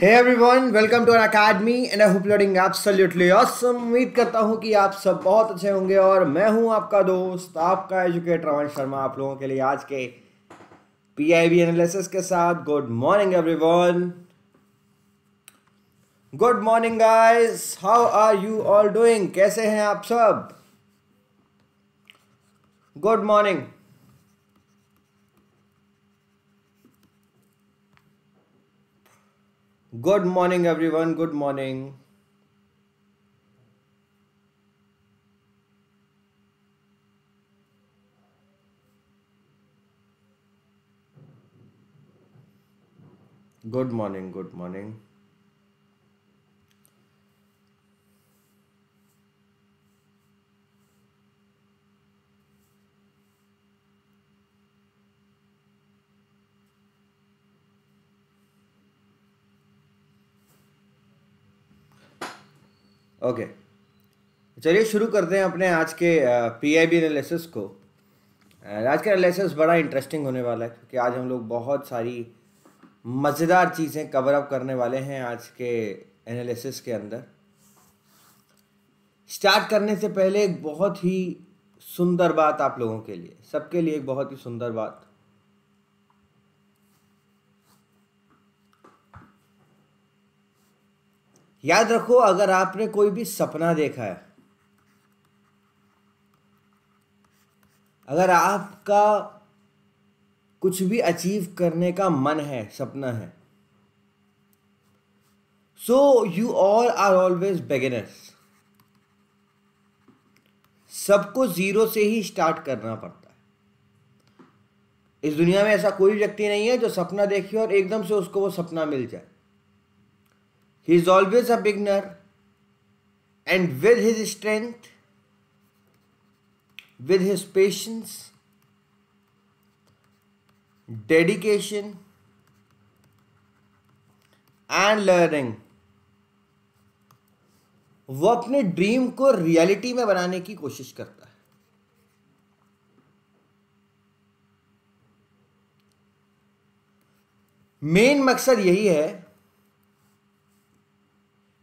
Hey everyone, welcome to our academy and I hope you're doing absolutely awesome. उम्मीद करता हूँ कि आप सब बहुत अच्छे होंगे और मैं हूँ आपका दोस्त आपका एजुकेटर अमन शर्मा आप लोगों के लिए आज के पी आई बी एनालिसिस के साथ good morning everyone good morning guys how are you all doing कैसे हैं आप सब good morning Good morning, everyone. Good morning. Good morning. Good morning. Okay चलिए शुरू करते हैं अपने आज के पी आई बी एनालिसिस को आज का एनालिसिस बड़ा इंटरेस्टिंग होने वाला है क्योंकि आज हम लोग बहुत सारी मज़ेदार चीज़ें कवर अप करने वाले हैं आज के एनालिसिस के अंदर स्टार्ट करने से पहले एक बहुत ही सुंदर बात आप लोगों के लिए सबके लिए एक बहुत ही सुंदर बात याद रखो अगर आपने कोई भी सपना देखा है अगर आपका कुछ भी अचीव करने का मन है सपना है so you all are always beginners सबको जीरो से ही स्टार्ट करना पड़ता है इस दुनिया में ऐसा कोई व्यक्ति नहीं है जो सपना देखे और एकदम से उसको वो सपना मिल जाए He is always a beginner and with his strength, with his patience, dedication, and learning वो अपने ड्रीम को रियलिटी में बनाने की कोशिश करता है मेन मकसद यही है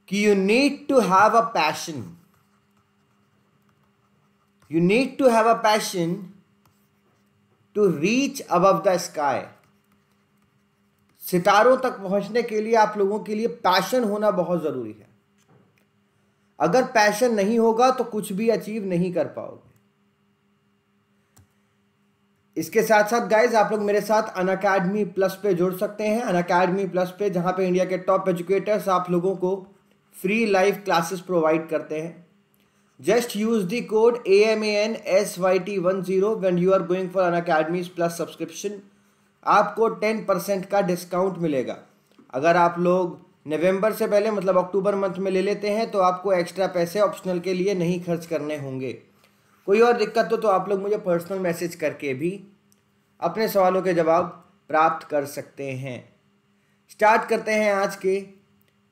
कि you need to have a passion you need to have a passion to reach above the sky सितारों तक पहुंचने के लिए आप लोगों के लिए पैशन होना बहुत ज़रूरी है अगर पैशन नहीं होगा तो कुछ भी अचीव नहीं कर पाओगे इसके साथ साथ गाइज आप लोग मेरे साथ अन अकेडमी प्लस पे जुड़ सकते हैं अन अकेडमी प्लस पे जहां पे इंडिया के टॉप एजुकेटर्स आप लोगों को फ्री लाइव क्लासेस प्रोवाइड करते हैं just use the code A M A N S Y T one zero when you are going for Unacademy plus subscription आपको टेन परसेंट का discount मिलेगा अगर आप लोग नवंबर से पहले मतलब अक्टूबर मंथ में ले लेते हैं तो आपको एक्स्ट्रा पैसे ऑप्शनल के लिए नहीं खर्च करने होंगे कोई और दिक्कत हो तो आप लोग मुझे पर्सनल मैसेज करके भी अपने सवालों के जवाब प्राप्त कर सकते हैं स्टार्ट करते हैं आज के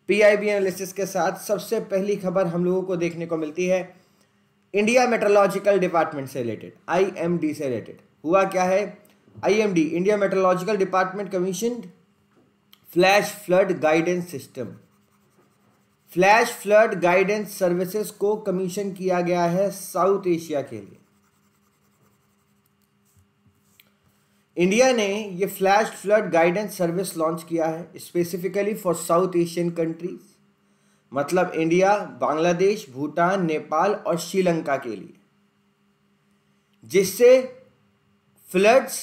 पीआईबी एनालिसिस के साथ सबसे पहली खबर हम लोगों को देखने को मिलती है इंडिया मेट्रोलॉजिकल डिपार्टमेंट से रिलेटेड आईएमडी से रिलेटेड हुआ क्या है IMD India meteorological department commission flash flood guidance system flash flood guidance services को कमीशन किया गया है साउथ एशिया के लिए इंडिया ने ये flash flood guidance service launch किया है specifically for South Asian countries मतलब इंडिया बांग्लादेश भूटान नेपाल और श्रीलंका के लिए जिससे फ्लड्स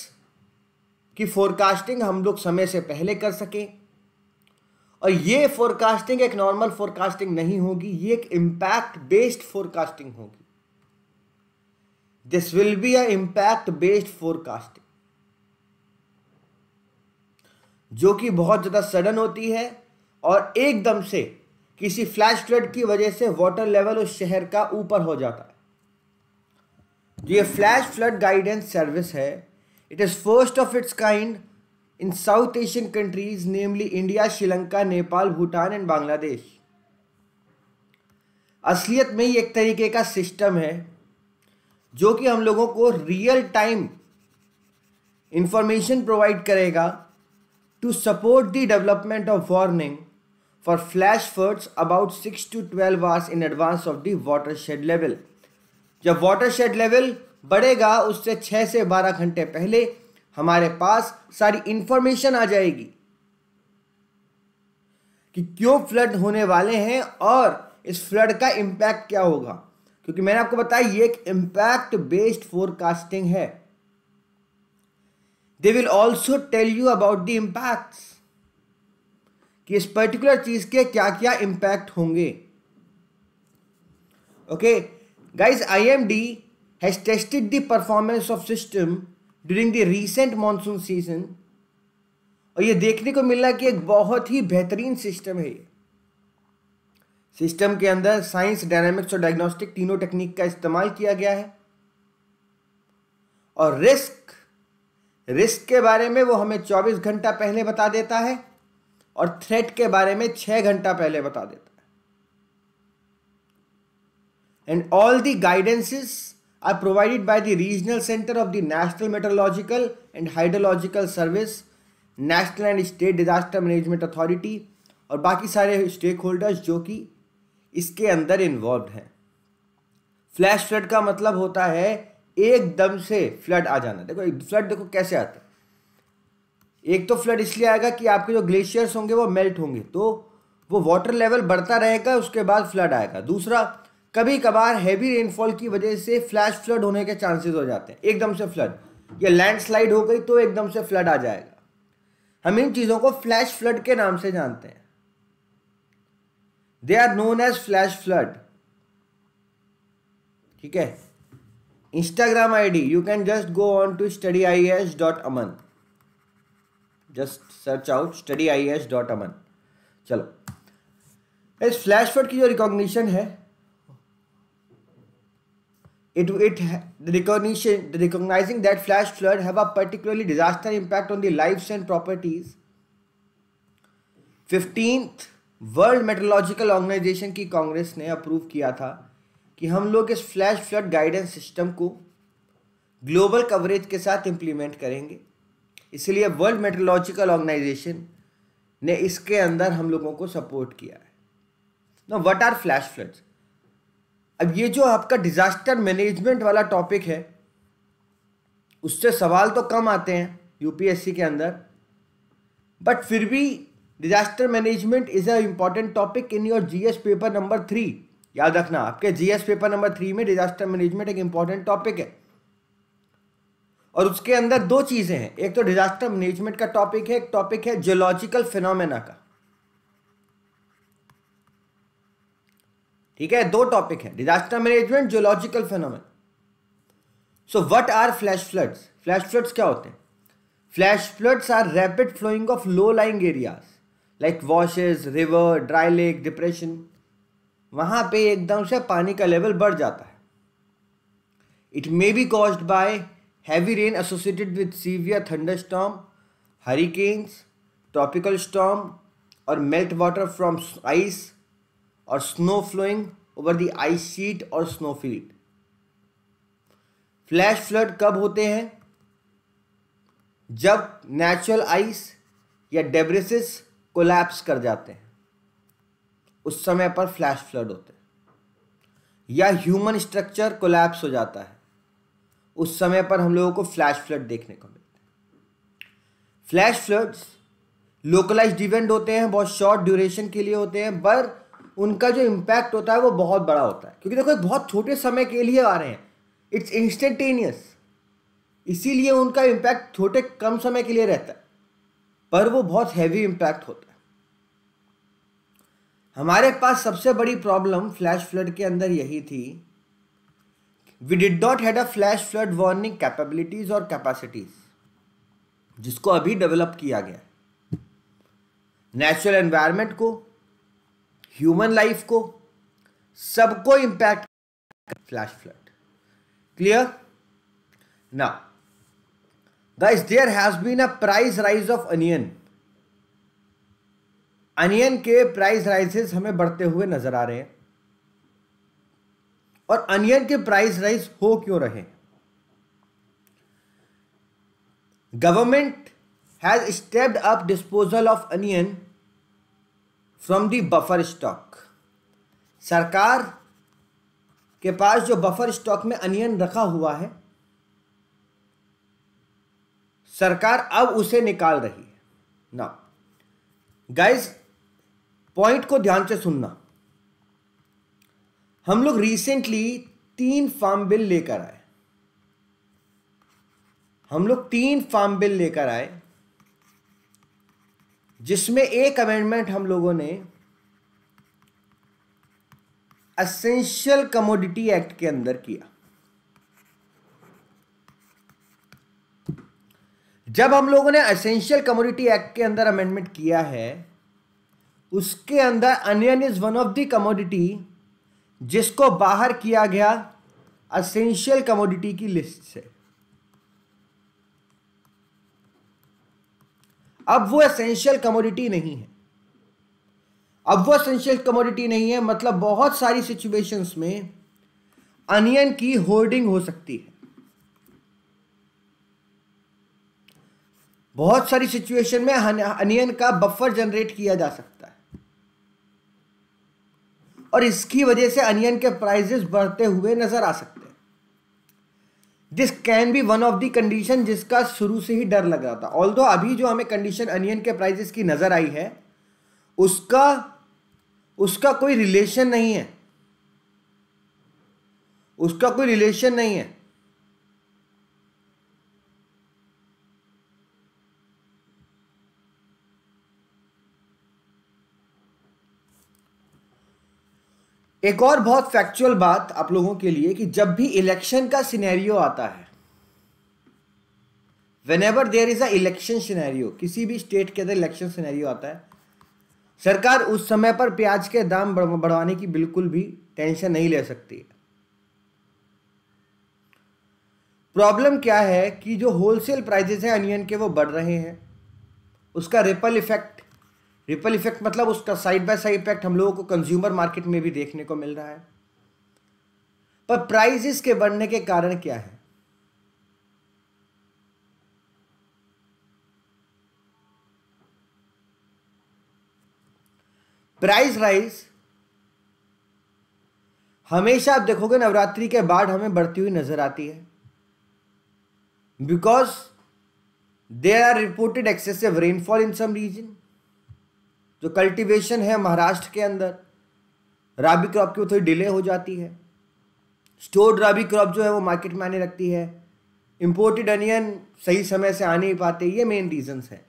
की फोरकास्टिंग हम लोग समय से पहले कर सकें और ये फोरकास्टिंग एक नॉर्मल फोरकास्टिंग नहीं होगी ये एक इम्पैक्ट बेस्ड फोरकास्टिंग होगी this will be a impact based forecasting जो कि बहुत ज़्यादा सडन होती है और एकदम से किसी फ्लैश फ्लड की वजह से वाटर लेवल उस शहर का ऊपर हो जाता है जो ये फ्लैश फ्लड गाइडेंस सर्विस है it is first of its kind in South Asian countries namely India Sri Lanka Nepal Bhutan and Bangladesh असलियत में ही एक तरीके का सिस्टम है जो कि हम लोगों को रियल टाइम इंफॉर्मेशन प्रोवाइड करेगा to support the development of warning for flash floods about 6 to 12 hours in advance of the watershed level. jab watershed level badhega usse 6 se 12 ghante pehle hamare paas sari information aa jayegi कि क्यों flood होने वाले हैं और इस flood का impact क्या होगा क्योंकि मैंने आपको बताया ये एक इम्पैक्ट बेस्ड फोरकास्टिंग है they will also tell you about the impact कि इस पर्टिकुलर चीज़ के क्या क्या इम्पैक्ट होंगे okay guys I M D has tested the performance of system during the recent monsoon season और ये देखने को मिला कि एक बहुत ही बेहतरीन सिस्टम है सिस्टम के अंदर साइंस डायनामिक्स और डायग्नोस्टिक तीनों टेक्निक का इस्तेमाल किया गया है और रिस्क रिस्क के बारे में वो हमें 24 घंटा पहले बता देता है और थ्रेट के बारे में 6 घंटा पहले बता देता है and all the guidances are provided by the regional centre of the national meteorological and hydrological service national and state disaster management authority और बाकी सारे स्टेक होल्डर्स जो कि इसके अंदर इन्वॉल्व हैं फ्लैश फ्लड का मतलब होता है एकदम से फ्लड आ जाना देखो फ्लड देखो कैसे आते एक तो फ्लड इसलिए आएगा कि आपके जो ग्लेशियर्स होंगे वो मेल्ट होंगे तो वो वाटर लेवल बढ़ता रहेगा उसके बाद फ्लड आएगा दूसरा कभी कभार हैवी रेनफॉल की वजह से फ्लैश फ्लड होने के चांसेस हो जाते हैं एकदम से फ्लड या लैंडस्लाइड हो गई तो एकदम से फ्लड आ जाएगा हम इन चीज़ों को फ्लैश फ्लड के नाम से जानते हैं they are known as flash flood ठीक है Instagram ID you can just go on to study I S dot Aman just search out study I S dot Aman चलो इस फ्लैशफर्ड की जो रिकॉग्निशन है it it recognition recognizing that flash flood have particularly disaster impact on the life and properties fifteenth world meteorological organization की congress ने approve किया था कि हम लोग इस फ्लैश फ्लड गाइडेंस सिस्टम को ग्लोबल कवरेज के साथ इम्प्लीमेंट करेंगे इसलिए वर्ल्ड मेट्रोलॉजिकल ऑर्गेनाइजेशन ने इसके अंदर हम लोगों को सपोर्ट किया है ना व्हाट आर फ्लैश फ्लड्स अब ये जो आपका डिज़ास्टर मैनेजमेंट वाला टॉपिक है उससे सवाल तो कम आते हैं यूपीएससी के अंदर बट फिर भी disaster management is a important topic in your GS paper number three याद रखना आपके जीएस पेपर नंबर थ्री में डिजास्टर मैनेजमेंट एक इंपॉर्टेंट टॉपिक है और उसके अंदर दो चीजें हैं एक तो डिजास्टर मैनेजमेंट का टॉपिक है एक टॉपिक है जियोलॉजिकल फिनोमेना का ठीक है दो टॉपिक है disaster management geological phenomena so what are flash floods flash floods क्या होते हैं flash floods are rapid flowing of low lying areas like washes river dry lake depression वहाँ पे एकदम से पानी का लेवल बढ़ जाता है it may be caused by heavy rain associated with severe thunder storm hurricanes tropical storm और मेल्ट वाटर फ्रॉम आइस और snow flowing over the ice sheet और स्नो फील्ड फ्लैश फ्लड कब होते हैं जब नेचुरल आइस या डेब्रेसिस collapse कर जाते हैं उस समय पर फ्लैश फ्लड होते हैं या ह्यूमन स्ट्रक्चर कोलैप्स हो जाता है उस समय पर हम लोगों को फ्लैश फ्लड देखने को मिलते हैं फ्लैश फ्लड्स लोकलाइज इवेंट होते हैं बहुत शॉर्ट ड्यूरेशन के लिए होते हैं पर उनका जो इम्पैक्ट होता है वो बहुत बड़ा होता है क्योंकि देखो एक बहुत छोटे समय के लिए आ रहे हैं इट्स इंस्टेंटेनियस इसीलिए उनका इम्पैक्ट छोटे कम समय के लिए रहता है पर वो बहुत हैवी इम्पैक्ट होता है हमारे पास सबसे बड़ी प्रॉब्लम फ्लैश फ्लड के अंदर यही थी we did not had a flash flood warning capabilities और कैपेसिटीज जिसको अभी डेवलप किया गया नेचुरल एनवायरनमेंट को ह्यूमन लाइफ को सबको इंपैक्ट फ्लैश फ्लड क्लियर ना guys there has been a price rise of onion onion के प्राइस राइसेस हमें बढ़ते हुए नजर आ रहे हैं और अनियन के प्राइस राइस हो क्यों रहे government has stepped up disposal of onion from the buffer stock सरकार के पास जो बफर स्टॉक में अनियन रखा हुआ है सरकार अब उसे निकाल रही है ना गाइस पॉइंट को ध्यान से सुनना हम लोग रिसेंटली तीन फार्म बिल लेकर आए हम लोग तीन फार्म बिल लेकर आए जिसमें एक अमेंडमेंट हम लोगों ने असेंशियल कमोडिटी एक्ट के अंदर किया जब हम लोगों ने असेंशियल कमोडिटी एक्ट के अंदर अमेंडमेंट किया है उसके अंदर onion is one of the commodity जिसको बाहर किया गया असेंशियल कमोडिटी की लिस्ट से अब वो असेंशियल कमोडिटी नहीं है अब वो असेंशियल कमोडिटी नहीं है मतलब बहुत सारी सिचुएशंस में अनियन की होर्डिंग हो सकती है बहुत सारी सिचुएशन में अनियन का बफर जनरेट किया जा सकता है और इसकी वजह से अनियन के प्राइजेस बढ़ते हुए नजर आ सकते हैं this can be one of the condition जिसका शुरू से ही डर लग रहा था ऑल अभी जो हमें कंडीशन अनियन के प्राइजेस की नज़र आई है उसका उसका कोई रिलेशन नहीं है उसका कोई रिलेशन नहीं है एक और बहुत फैक्चुअल बात आप लोगों के लिए कि जब भी इलेक्शन का सिनेरियो आता है whenever there is a election scenario किसी भी स्टेट के अंदर इलेक्शन सिनेरियो आता है सरकार उस समय पर प्याज के दाम बढ़वाने की बिल्कुल भी टेंशन नहीं ले सकती है प्रॉब्लम क्या है कि जो होलसेल प्राइजेस है अनियन के वो बढ़ रहे हैं उसका रिपल इफेक्ट रिपल इफेक्ट मतलब उसका साइड बाय साइड इफेक्ट हम लोगों को कंज्यूमर मार्केट में भी देखने को मिल रहा है पर प्राइजेस के बढ़ने के कारण क्या है प्राइस राइज हमेशा आप देखोगे नवरात्रि के बाद हमें बढ़ती हुई नजर आती है because they are reported excessive rainfall in some region जो कल्टीवेशन है महाराष्ट्र के अंदर राबी क्रॉप की वो थोड़ी डिले हो जाती है स्टोर्ड राबी क्रॉप जो है वो मार्केट में आने लगती है इम्पोर्टेड अनियन सही समय से आ नहीं पाते ये मेन रीजंस हैं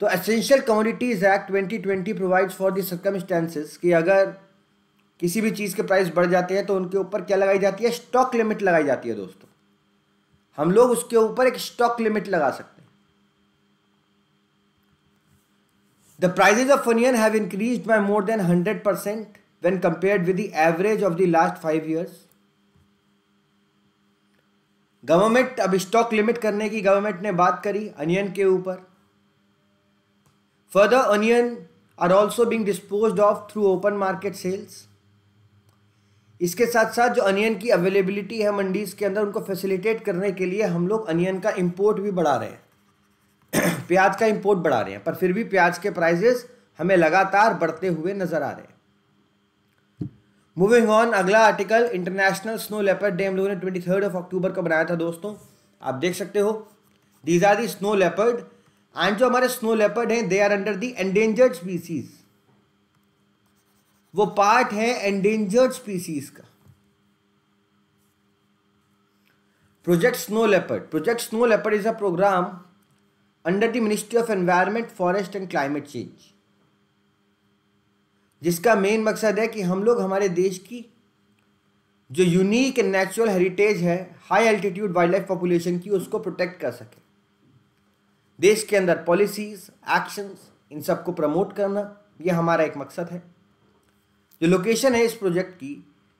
तो essential commodities act 2020 provides for the circumstances कि अगर किसी भी चीज़ के प्राइस बढ़ जाते हैं तो उनके ऊपर क्या लगाई जाती है स्टॉक लिमिट लगाई जाती है दोस्तों हम लोग उसके ऊपर एक स्टॉक लिमिट लगा सकते हैं The prices of Funian have increased by more than 100% when compared with the average of the last five years. Government अब स्टॉक लिमिट करने की गवर्नमेंट ने बात करी अनियन के ऊपर further onion are also being dispose of through open market sales इसके साथ साथ जो अनियन की अवेलेबिलिटी है मंडीज़ के अंदर उनको फैसिलिटेट करने के लिए हम लोग अनियन का इम्पोर्ट भी बढ़ा रहे हैं प्याज का इंपोर्ट बढ़ा रहे हैं पर फिर भी प्याज के प्राइजेस हमें लगातार बढ़ते हुए नजर आ रहे हैं मूविंग ऑन अगला article international snow leopard day हम लोगों ने ट्वेंटी थर्ड ऑफ अक्टूबर का बनाया था दोस्तों आप देख सकते हो these are the snow leopard and जो हमारे स्नो लेपर्ड हैं they are under the endangered species वो पार्ट है एंडेंजर्ड स्पीसीज का project snow leopard project snow leopard is a programme under the ministry of environment forest and climate change जिसका main मकसद है कि हम लोग हमारे देश की जो यूनिक एंड नेचुरल हेरिटेज है high altitude wildlife population की उसको प्रोटेक्ट कर सकें देश के अंदर पॉलिसीज़ एक्शंस इन सब को प्रमोट करना ये हमारा एक मकसद है जो लोकेशन है इस प्रोजेक्ट की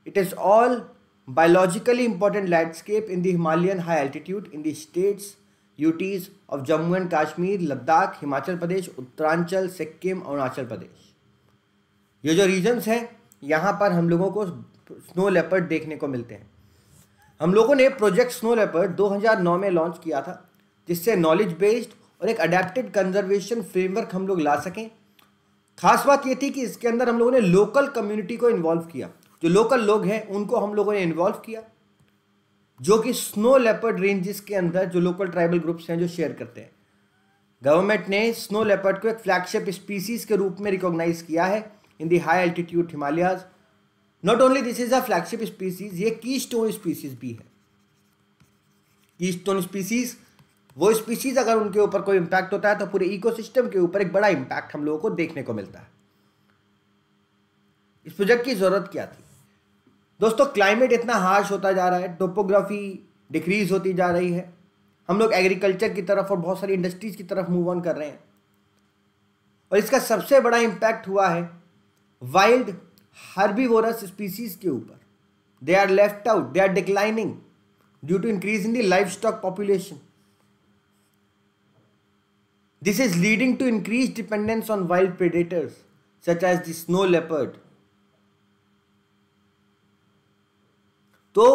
it is all biologically important landscape in the Himalayan high altitude in the states UTs of Jammu and Kashmir Ladakh Himachal Pradesh Uttaranchal Sikkim Arunachal Pradesh ये जो रीजन्स हैं यहाँ पर हम लोगों को स्नो लेपर्ड देखने को मिलते हैं हम लोगों ने प्रोजेक्ट स्नो लेपर्ड 2009 में लॉन्च किया था जिससे नॉलेज बेस्ड और एक अडेप्टेड कंजर्वेशन फ्रेमवर्क हम लोग ला सकें खास बात ये थी कि इसके अंदर हम लोगों ने लोकल कम्युनिटी को इन्वॉल्व किया जो लोकल लोग हैं उनको हम लोगों ने इन्वॉल्व किया जो कि स्नो लेपर्ड रेंजेस के अंदर जो लोकल ट्राइबल ग्रुप्स हैं जो शेयर करते हैं गवर्नमेंट ने स्नो लेपर्ड को एक फ्लैगशिप स्पीसीज के रूप में रिकॉग्नाइज किया है in the high altitude Himalayas not only this is a flagship species ये की स्टोन स्पीसीज भी है की स्टोन स्पीसीज वो स्पीसीज अगर उनके ऊपर कोई इम्पैक्ट होता है तो पूरे इकोसिस्टम के ऊपर एक बड़ा इम्पैक्ट हम लोगों को देखने को मिलता है इस प्रोजेक्ट की ज़रूरत क्या थी दोस्तों क्लाइमेट इतना हार्श होता जा रहा है टोपोग्राफी डिक्रीज होती जा रही है हम लोग एग्रीकल्चर की तरफ और बहुत सारी इंडस्ट्रीज़ की तरफ मूव ऑन कर रहे हैं और इसका सबसे बड़ा इम्पैक्ट हुआ है वाइल्ड हर्बीवोरस स्पीसीज के ऊपर they are left out they are declining due to increase in the livestock population this is leading to increase dependence on wild predators such as the snow leopard तो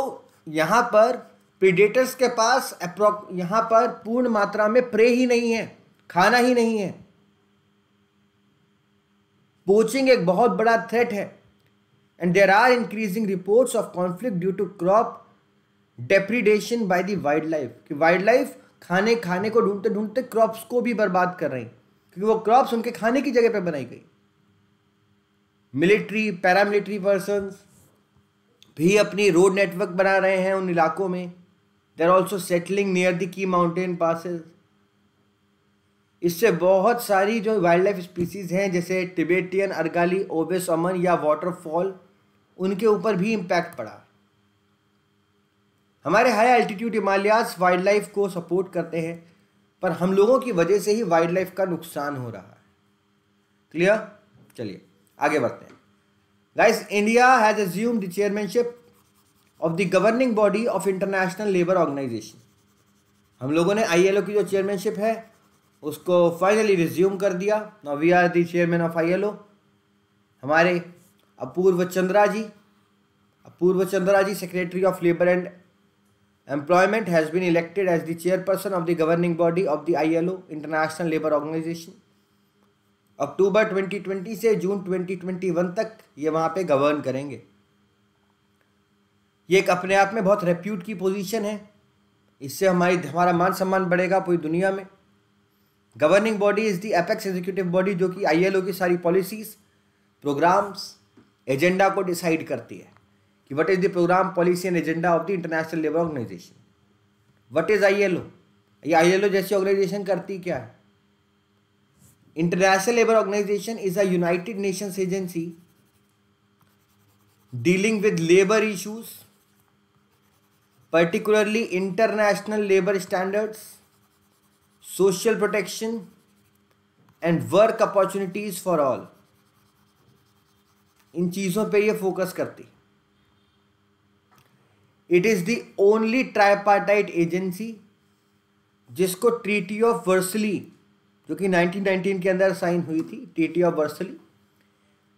यहाँ पर predators के पास अप्रोक यहाँ पर पूर्ण मात्रा में प्रे ही नहीं है खाना ही नहीं है पोचिंग एक बहुत बड़ा थ्रेट है and there are increasing reports of conflict due to crop depredation by the wildlife कि वाइल्ड लाइफ खाने खाने को ढूंढते ढूंढते क्रॉप्स को भी बर्बाद कर रही क्योंकि वो क्रॉप्स उनके खाने की जगह पर बनाई गई मिलिट्री पैरामिलिट्री पर्सन भी अपनी रोड नेटवर्क बना रहे हैं उन इलाकों में they are also settling near the key mountain passes इससे बहुत सारी जो वाइल्ड लाइफ स्पीसीज़ हैं जैसे टिबेटियन अर्गाली ओबेस अमन या वाटरफॉल उनके ऊपर भी इम्पैक्ट पड़ा हमारे high altitude Himalayas wildlife को सपोर्ट करते हैं पर हम लोगों की वजह से ही वाइल्ड लाइफ का नुकसान हो रहा है क्लियर चलिए आगे बढ़ते हैं guys India has assumed the chairmanship of the governing body of international labour organisation हम लोगों ने आईएलओ की जो चेयरमैनशिप है उसको फाइनली रिज्यूम कर दिया now we are the chairman of ILO हमारे Apurva Chandra ji Apurva Chandra ji secretary of labour and employment has been elected as the chairperson of the governing body of the ILO international labour organisation October 2020 से जून 2021 तक ये वहाँ पे govern करेंगे ये एक अपने आप में बहुत रेप्यूट की पोजीशन है इससे हमारी हमारा मान सम्मान बढ़ेगा पूरी दुनिया में governing body is the apex executive body जो कि आईएलओ की सारी पॉलिसीज़ प्रोग्राम्स एजेंडा को डिसाइड करती है कि what is the programme policy and agenda of the international labour organisation what is ILO ये आईएलओ जैसी ऑर्गेनाइजेशन करती क्या है international labour organisation is a United Nations agency dealing with labour issues particularly international labour standards social protection and work opportunities for all इन चीजों पर यह focus करती it is the only tripartite agency जिसको treaty of वर्सली जो कि 1919 के अंदर sign हुई थी टीटी ऑफ वर्सली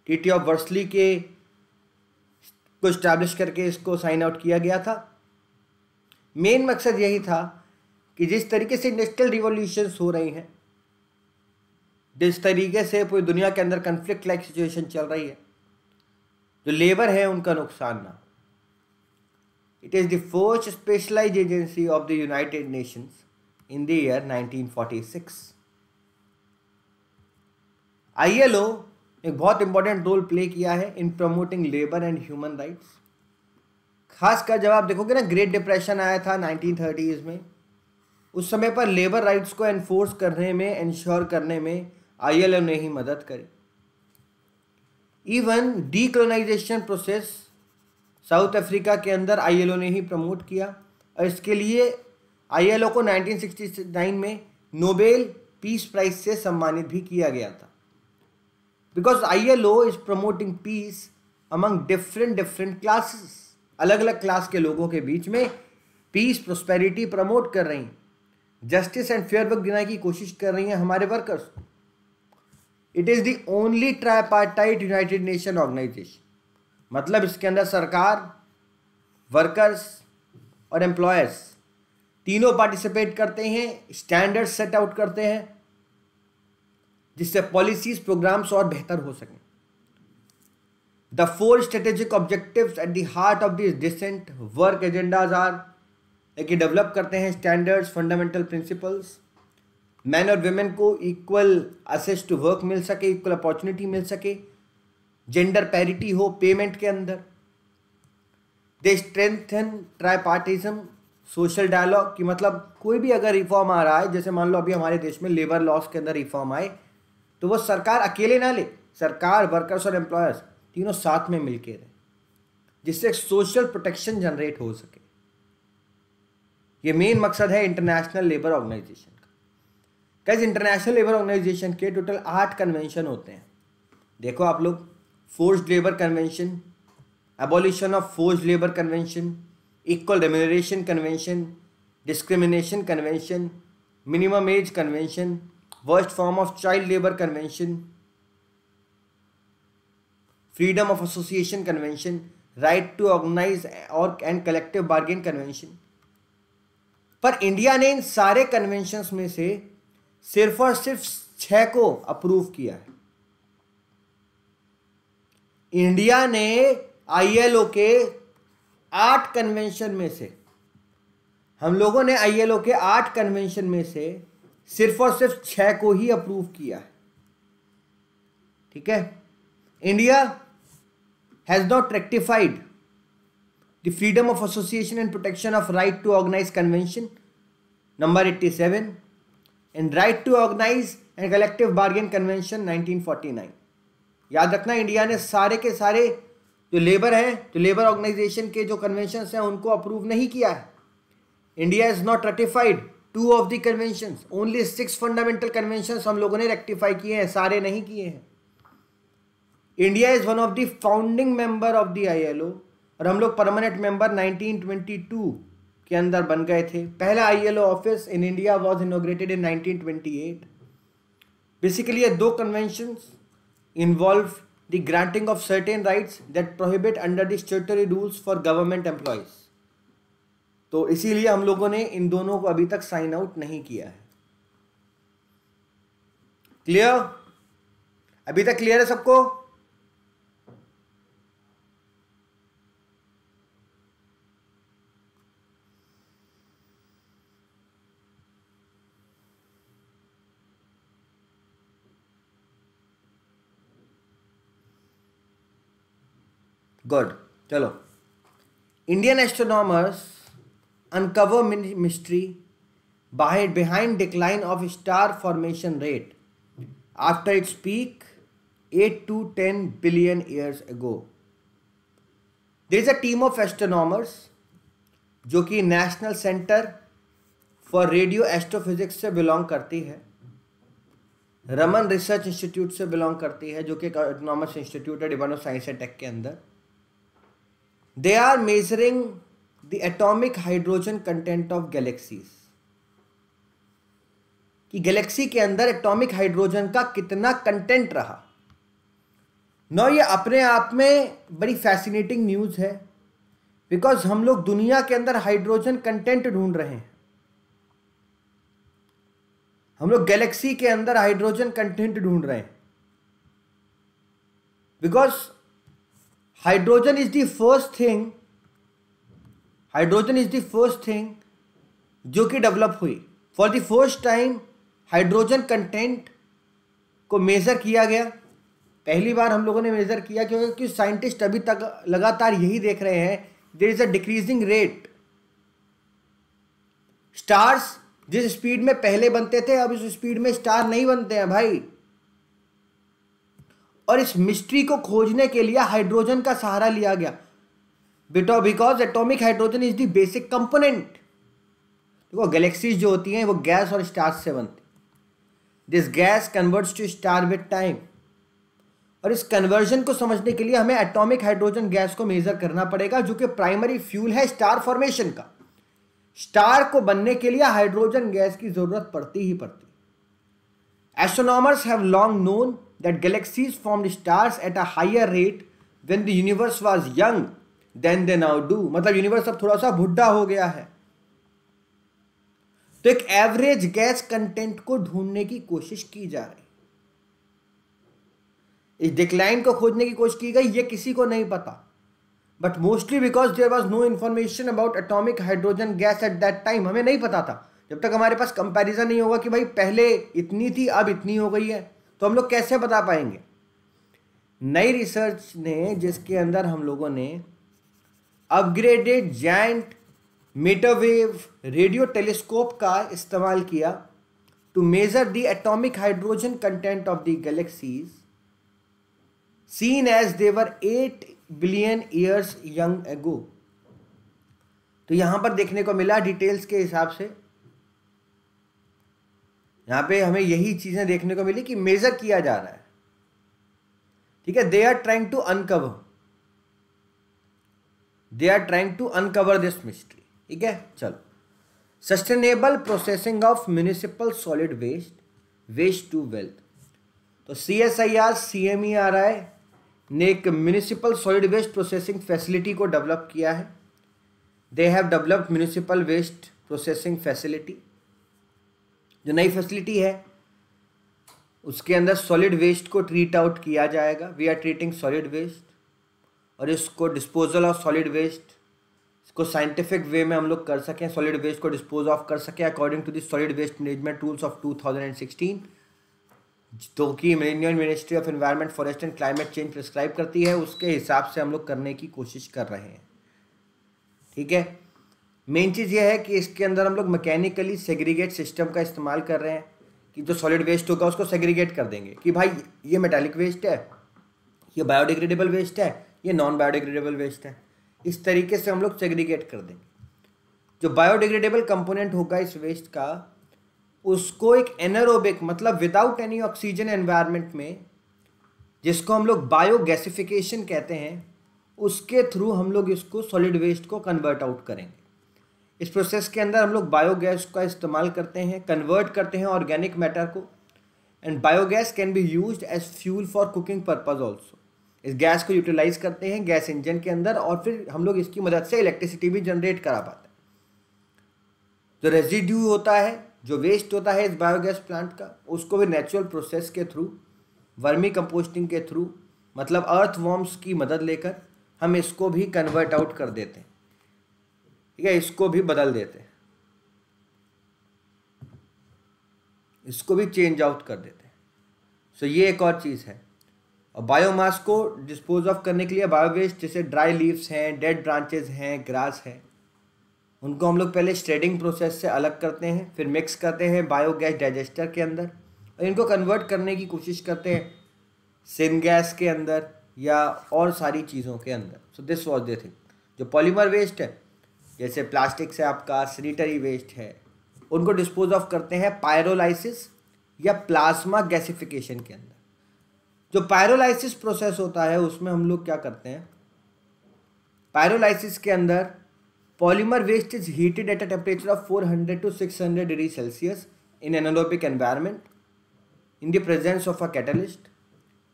टीटी ऑफ वर्सली के को इस्टेब्लिश करके इसको साइन आउट किया गया था मेन मकसद यही था कि जिस तरीके से इंडस्ट्रियल रिवोल्यूशन हो रही हैं जिस तरीके से पूरी दुनिया के अंदर कन्फ्लिक्ट लाइक सिचुएशन चल रही है जो लेबर है उनका नुकसान ना हो is the the specialise agency of the United Nations in the year 1946. ILO एक बहुत इंपॉर्टेंट रोल प्ले किया है in promoting labour and human rights खासकर जब आप देखोगे ना ग्रेट डिप्रेशन आया था नाइनटीन थर्टीज़ में उस समय पर लेबर राइट्स को एनफोर्स करने में इंश्योर करने में आईएलओ ने ही मदद करी even decolonisation process South Africa के अंदर आईएलओ ने ही प्रमोट किया और इसके लिए आईएलओ को 1969 में नोबेल पीस प्राइज से सम्मानित भी किया गया था because I L O is promoting peace among different different classes अलग अलग क्लास के लोगों के बीच में पीस प्रोस्पेरिटी प्रमोट कर रही जस्टिस एंड फेयर वर्क देने की कोशिश कर रही हैं हमारे वर्कर्स को it is the only tripartite United Nation organisation मतलब इसके अंदर सरकार वर्कर्स और एम्प्लॉयर्स तीनों पार्टिसिपेट करते हैं स्टैंडर्ड सेट आउट करते हैं जिससे पॉलिसीज प्रोग्राम्स और बेहतर हो सकें the four strategic objective at the heart of this decent work agendas are एक डेवलप करते हैं स्टैंडर्ड्स फंडामेंटल प्रिंसिपल्स मैन और वेमेन को इक्वल असेस टू वर्क मिल सके इक्वल अपॉर्चुनिटी मिल सके जेंडर पैरिटी हो पेमेंट के अंदर they strengthen tripartism social dialogue कि मतलब कोई भी अगर रिफॉर्म आ रहा है जैसे मान लो अभी हमारे देश में लेबर लॉस के अंदर रिफॉर्म आए तो वो सरकार अकेले ना ले सरकार वर्कर्स और एम्प्लॉयर्स तीनों साथ में के रहें जिससे एक सोशल प्रोटेक्शन जनरेट हो सके ये मेन मकसद है इंटरनेशनल लेबर ऑर्गेनाइजेशन का कैसे इंटरनेशनल लेबर ऑर्गेनाइजेशन के टोटल आठ कन्वेंशन होते हैं देखो आप लोग forced labour convention abolition of force labour convention equal remuneration convention discrimination convention minimum age convention worst form of child labour convention freedom of association convention right to organise और and collective bargain convention पर India ने इन सारे convention में से सिर्फ और सिर्फ छ को अप्रूव किया है इंडिया ने आईएलओ के आठ कन्वेंशन में से हम लोगों ने आईएलओ के आठ कन्वेंशन में से सिर्फ और सिर्फ छह को ही अप्रूव किया है ठीक है India has not rectified the freedom of association and protection of right to organise convention number eighty seven and right to organise and collective bargain convention nineteen forty nine याद रखना इंडिया ने सारे के सारे जो लेबर हैं जो labour organisation के जो कन्वेंशन हैं उनको अप्रूव नहीं किया है India is not ratified two of the convention only six fundamental convention हम लोगों ने रेक्टिफाई किए हैं सारे नहीं किए हैं India is one of the founding member of the ILO और हम लोग परमानेंट मेंबर 1922 के अंदर बन गए थे पहला ILO office in India was inaugurated in 1928 basically ये दो convention involve the granting of certain rights that prohibit under the statutory rules for government employees तो इसीलिए हम लोगों ने इन दोनों को अभी तक साइन आउट नहीं किया है क्लियर अभी तक क्लियर है सबको गुड चलो Indian astronomers uncover mystery behind decline of star formation rate after its peak eight to ten billion years ago there is a team of astronomers जो कि National Centre for Radio Astrophysics से belong करती है Raman research institute से belong करती है जो कि एक इंस्टीट्यूट है department of science and tech के अंदर they are measuring the atomic hydrogen content of galaxies कि गैलेक्सी के अंदर एटॉमिक हाइड्रोजन का कितना कंटेंट रहा नौ ये अपने आप में बड़ी फैसिनेटिंग न्यूज़ है बिकॉज हम लोग दुनिया के अंदर हाइड्रोजन कंटेंट ढूंढ रहे हैं हम लोग गैलेक्सी के अंदर हाइड्रोजन कंटेंट ढूंढ रहे हैं because hydrogen is the first thing hydrogen is the first thing जो कि डेवलप हुई for the first time hydrogen content को मेज़र किया गया पहली बार हम लोगों ने मेज़र किया क्योंकि साइंटिस्ट अभी तक लगातार यही देख रहे हैं there is a decreasing rate stars जिस स्पीड में पहले बनते थे अब इस स्पीड में स्टार नहीं बनते हैं भाई और इस मिस्ट्री को खोजने के लिए हाइड्रोजन का सहारा लिया गया बिटो because atomic hydrogen is the basic component देखो गैलेक्सीज जो होती हैं वो गैस और स्टार से बनती this gas converts to star with time और इस कन्वर्जन को समझने के लिए हमें एटॉमिक हाइड्रोजन गैस को मेजर करना पड़ेगा जो कि प्राइमरी फ्यूल है स्टार फॉर्मेशन का स्टार को बनने के लिए हाइड्रोजन गैस की जरूरत पड़ती ही पड़ती astronomers have long known that galaxies form stars at a higher rate when the universe was young than they now do मतलब यूनिवर्स अब थोड़ा सा भुड्ढा हो गया है तो एक एवरेज गैस कंटेंट को ढूंढने की कोशिश की जा रही इस डिक्लाइन को खोजने की कोशिश की गई ये किसी को नहीं पता but mostly because there was no information about atomic hydrogen gas at that time हमें नहीं पता था जब तक हमारे पास कंपैरिजन नहीं होगा कि भाई पहले इतनी थी अब इतनी हो गई है तो हम लोग कैसे बता पाएंगे नई रिसर्च ने जिसके अंदर हम लोगों ने upgraded giant metrewave radio telescope का इस्तेमाल किया to measure the atomic hydrogen content of the galaxies seen as they were eight billion years young ago तो यहां पर देखने को मिला डिटेल्स के हिसाब से यहां पे हमें यही चीज़ें देखने को मिली कि मेज़र किया जा रहा है ठीक है they are trying to uncover they are trying to uncover this mystery ठीक है चलो sustainable processing of municipal solid waste waste to wealth तो C S I R C M E R I ने एक municipal solid waste processing facility को develop किया है they have developed municipal waste processing facility जो नई facility है उसके अंदर सॉलिड वेस्ट को ट्रीट आउट किया जाएगा we are treating solid waste और इसको डिस्पोजल ऑफ सॉलिड वेस्ट इसको साइंटिफिक वे में हम लोग कर सकें सॉलिड वेस्ट को डिस्पोज ऑफ कर सकें according to the solid waste management tools of 2016 जो कि Indian ministry of environment forest and climate change prescribe करती है उसके हिसाब से हम लोग करने की कोशिश कर रहे हैं ठीक है मेन चीज़ यह है कि इसके अंदर हम लोग मैकेनिकली सेग्रीगेट सिस्टम का इस्तेमाल कर रहे हैं कि जो सॉलिड वेस्ट होगा उसको सेग्रीगेट कर देंगे कि भाई ये मेटालिक वेस्ट है ये बायोडिग्रेडेबल वेस्ट है ये नॉन बायोडिग्रेडेबल वेस्ट है इस तरीके से हम लोग सेग्रीगेट कर देंगे जो बायोडिग्रेडेबल कंपोनेंट होगा इस वेस्ट का उसको एक एनरोबिक मतलब विदाउट एनी ऑक्सीजन एनवायरनमेंट में जिसको हम लोग बायोगैसिफिकेशन कहते हैं उसके थ्रू हम लोग इसको सॉलिड वेस्ट को कन्वर्ट आउट करेंगे इस प्रोसेस के अंदर हम लोग बायोगैस का इस्तेमाल करते हैं कन्वर्ट करते हैं ऑर्गेनिक मैटर को and biogas can be use as fuel for cooking purpose also इस गैस को यूटिलाइज करते हैं गैस इंजन के अंदर और फिर हम लोग इसकी मदद से इलेक्ट्रिसिटी भी जनरेट करा पाते हैं जो रेजिड्यू होता है जो वेस्ट होता है इस बायोगैस प्लांट का उसको भी नेचुरल प्रोसेस के थ्रू वर्मी कंपोस्टिंग के थ्रू मतलब अर्थ वॉर्म्स की मदद लेकर हम इसको भी कन्वर्ट आउट कर देते हैं ठीक है इसको भी बदल देते हैं इसको भी चेंज आउट कर देते हैं सो so, ये एक और चीज़ है बायोमास को डिस्पोज ऑफ करने के लिए बायोवेस्ट जैसे ड्राई लीव्स हैं डेड ब्रांचेस हैं ग्रास है उनको हम लोग पहले श्रेडिंग प्रोसेस से अलग करते हैं फिर मिक्स करते हैं बायोगैस डाइजेस्टर के अंदर और इनको कन्वर्ट करने की कोशिश करते हैं सिन गैस के अंदर या और सारी चीज़ों के अंदर so this was the thing जो पॉलीमर वेस्ट है जैसे प्लास्टिक से आपका सैनिटरी वेस्ट है उनको डिस्पोज ऑफ करते हैं पायरोलाइसिस या प्लाज्मा गैसिफिकेशन के अंदर जो पायरोलाइसिस प्रोसेस होता है उसमें हम लोग क्या करते हैं पायरोलाइसिस के अंदर polymer waste is heated at a temperature of 400 to 600 degree Celsius in anaerobic environment in the presence of a catalyst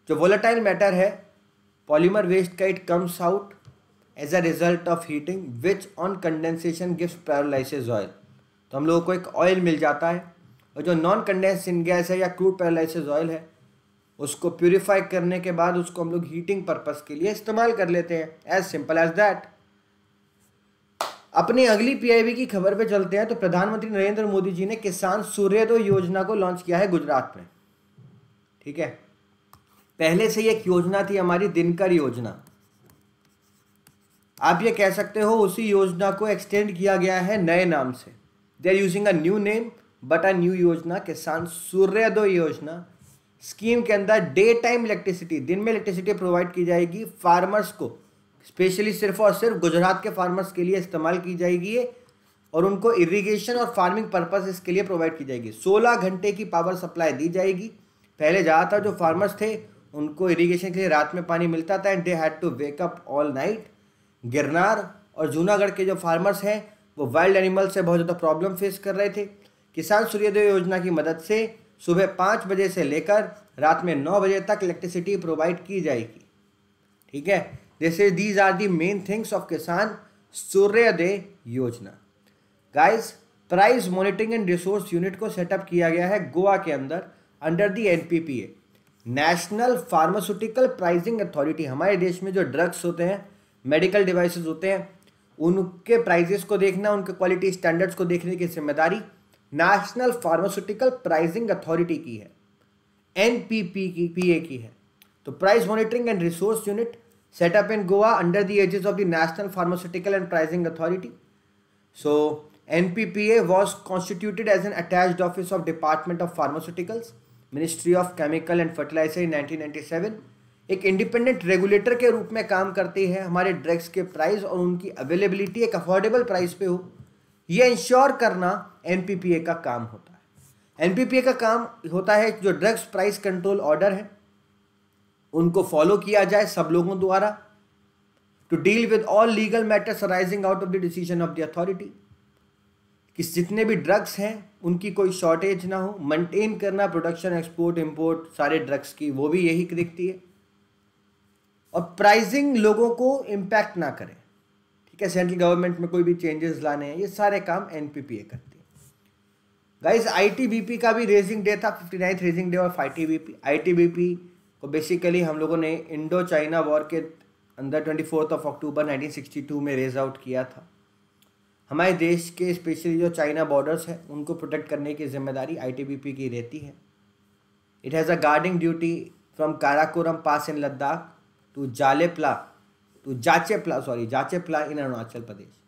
जो वोलेटाइल मैटर है पॉलीमर वेस्ट का it comes out as a result of heating which on condensation gives pyrolysis oil तो हम लोगों को एक oil मिल जाता है और जो नॉन कंडेंस गैस है या क्रूड पैरालाइसिस ऑयल है उसको प्योरीफाई करने के बाद उसको हम लोग हीटिंग पर्पस के लिए इस्तेमाल कर लेते हैं एज सिंपल एज दैट अपनी अगली पीआईबी की खबर पे चलते हैं तो प्रधानमंत्री नरेंद्र मोदी जी ने किसान सूर्योदय योजना को लॉन्च किया है गुजरात में ठीक है पहले से ही एक योजना थी हमारी दिनकर योजना आप ये कह सकते हो उसी योजना को एक्सटेंड किया गया है नए नाम से they are using a new name but a new Yojana Kisan Suryoday योजना स्कीम के अंदर डे टाइम इलेक्ट्रिसिटी दिन में इलेक्ट्रिसिटी प्रोवाइड की जाएगी फार्मर्स को स्पेशली सिर्फ और सिर्फ गुजरात के फार्मर्स के लिए इस्तेमाल की जाएगी और उनको इरिगेशन और फार्मिंग पर्पज इसके लिए प्रोवाइड की जाएगी 16 घंटे की पावर सप्लाई दी जाएगी पहले ज़्यादातर जो फार्मर्स थे उनको इरिगेशन के लिए रात में पानी मिलता था and they had to wake up all night Girnar और जूनागढ़ के जो फार्मर्स हैं वो वाइल्ड एनिमल्स से बहुत ज़्यादा प्रॉब्लम फेस कर रहे थे किसान सूर्योदय योजना की मदद से सुबह पाँच बजे से लेकर रात में नौ बजे तक इलेक्ट्रिसिटी प्रोवाइड की जाएगी ठीक है जैसे these are the main things of Kisan Suryoday Yojana guys price monitoring and resource unit को सेटअप किया गया है गोवा के अंदर under the an National Pharmaceutical Pricing Authority हमारे देश में जो ड्रग्स होते हैं मेडिकल डिवाइसेस होते हैं उनके प्राइजेस को देखना उनके क्वालिटी स्टैंडर्ड्स को देखने की जिम्मेदारी नेशनल फार्मास्यूटिकल प्राइसिंग अथॉरिटी की है एन पी पी की पी ए की है तो price monitoring and resource unit setup in Goa under the aegis of the National Pharmaceutical and Pricing Authority so N P P A was constituted as an attached office of department of pharmaceuticals ministry of chemical and fertiliser in nineteen seven एक independent regulator के रूप में काम करती है हमारे drugs के price और उनकी अवेलेबिलिटी एक अफोर्डेबल प्राइस पे हो यह इंश्योर करना एनपीपीए का काम होता है एनपीपीए का काम होता है जो ड्रग्स प्राइस कंट्रोल ऑर्डर है उनको फॉलो किया जाए सब लोगों द्वारा to deal with all legal matters arising out of the decision of the authority कि जितने भी ड्रग्स हैं उनकी कोई शॉर्टेज ना हो मेंटेन करना प्रोडक्शन एक्सपोर्ट इंपोर्ट सारे ड्रग्स की वो भी यही दिखती है और प्राइजिंग लोगों को इम्पैक्ट ना करें ठीक है सेंट्रल गवर्नमेंट में कोई भी चेंजेस लाने हैं ये सारे काम एनपीपीए करते हैं गाइस आईटीबीपी का भी रेजिंग डे था fifty ninth raising day of ITBP ITBP को बेसिकली हम लोगों ने इंडो चाइना वॉर के अंदर twenty fourth of October nineteen sixty two में रेज आउट किया था हमारे देश के स्पेशली जो चाइना बॉर्डर्स हैं उनको प्रोटेक्ट करने की जिम्मेदारी आईटीबीपी की रहती है it has a guarding duty from Karakoram pass in Ladakh to Jelepla to Jachepla sorry Jachepla in Arunachal Pradesh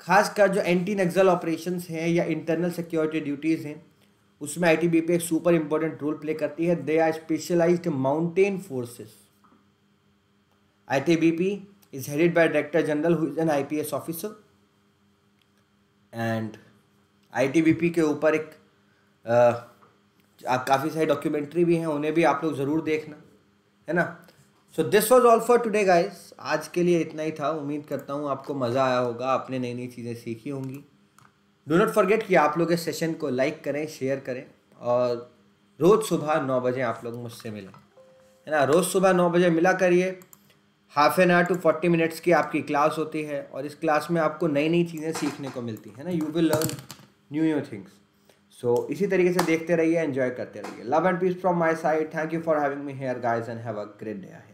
खासकर जो एंटी नक्सल ऑपरेशन हैं या इंटरनल सिक्योरिटी ड्यूटीज़ हैं उसमें आई टी एक सुपर इम्पोर्टेंट रोल प्ले करती है they are specialised mountain forces I T is headed by I P S officer and I T B P के ऊपर एक काफ़ी सारी डॉक्यूमेंट्री भी हैं उन्हें भी आप लोग ज़रूर देखना है ना so this was all for today guys आज के लिए इतना ही था उम्मीद करता हूँ आपको मज़ा आया होगा आपने नई नई चीज़ें सीखी होंगी डो नॉट फॉरगेट कि आप लोग इस सेशन को लाइक करें शेयर करें और रोज़ सुबह नौ बजे आप लोग मुझसे मिलें है ना रोज़ सुबह नौ बजे मिला करिए half an hour to forty minutes की आपकी क्लास होती है और इस क्लास में आपको नई नई चीज़ें सीखने को मिलती है ना you will learn new new things so इसी तरीके से देखते रहिए एंजॉय करते रहिए love and peace from my side thank you for having me here guys and have a great day